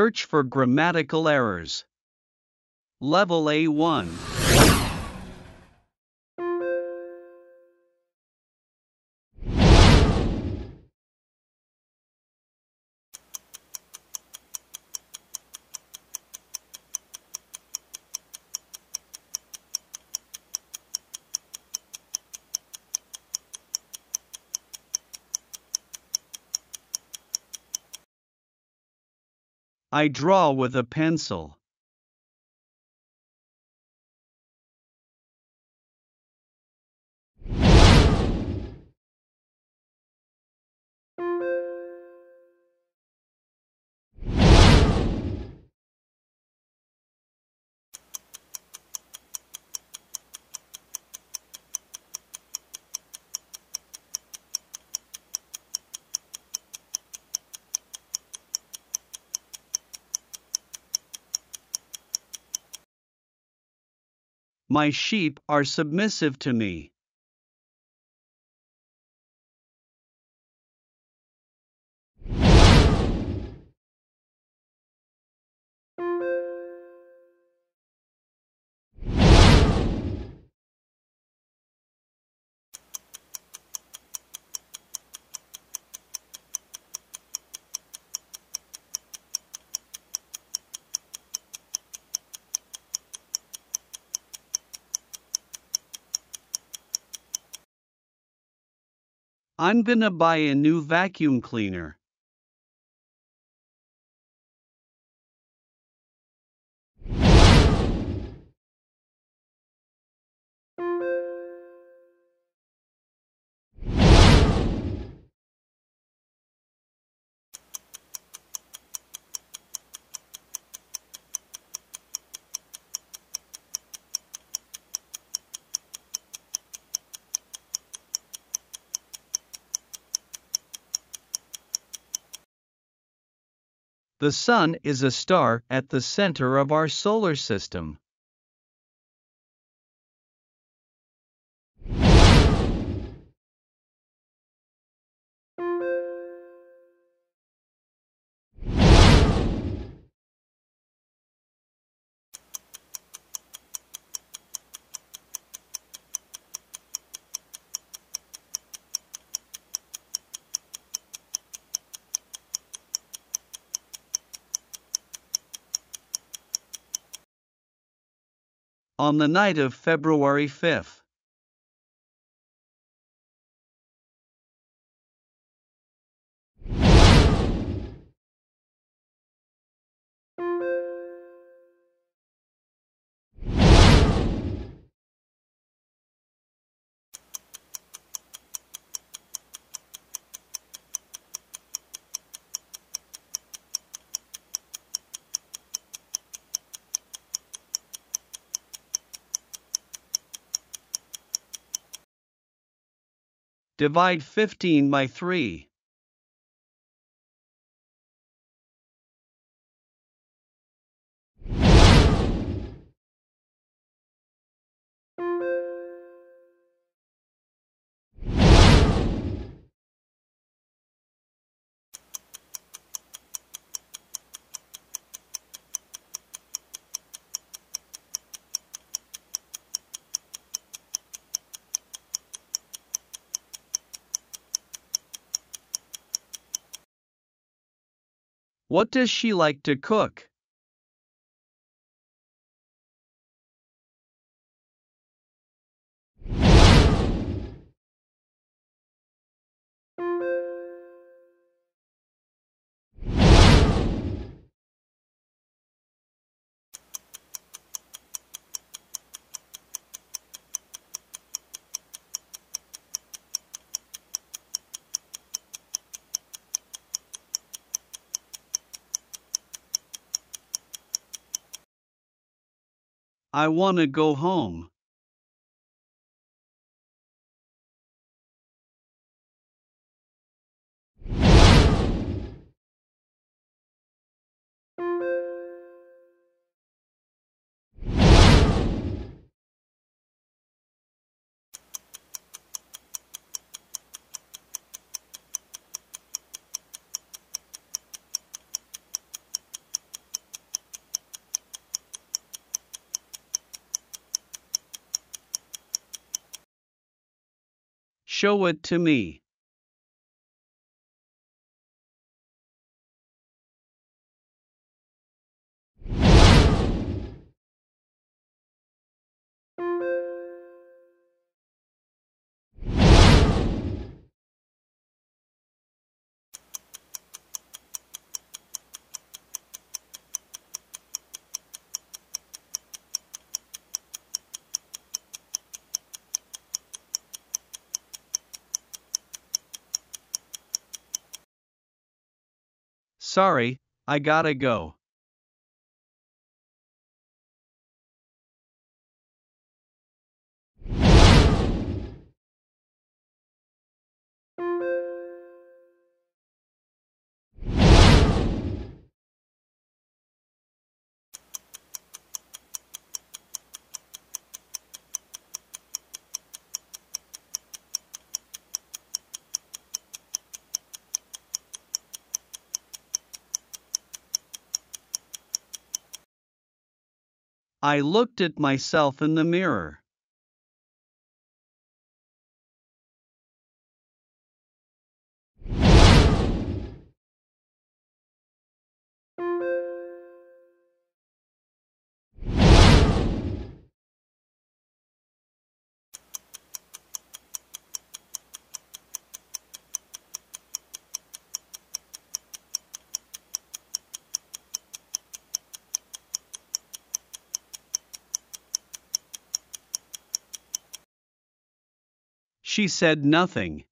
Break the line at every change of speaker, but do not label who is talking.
Search for grammatical errors. Level A1
I draw with a pencil. My sheep are submissive to me. I'm gonna buy a new vacuum cleaner.
The Sun is
a star at the center of our solar system. on the night of February 5. Divide 15 by 3. What does she like to cook? I want to go home. Show it to me. Sorry, I gotta go. I looked at myself in the mirror. She said nothing.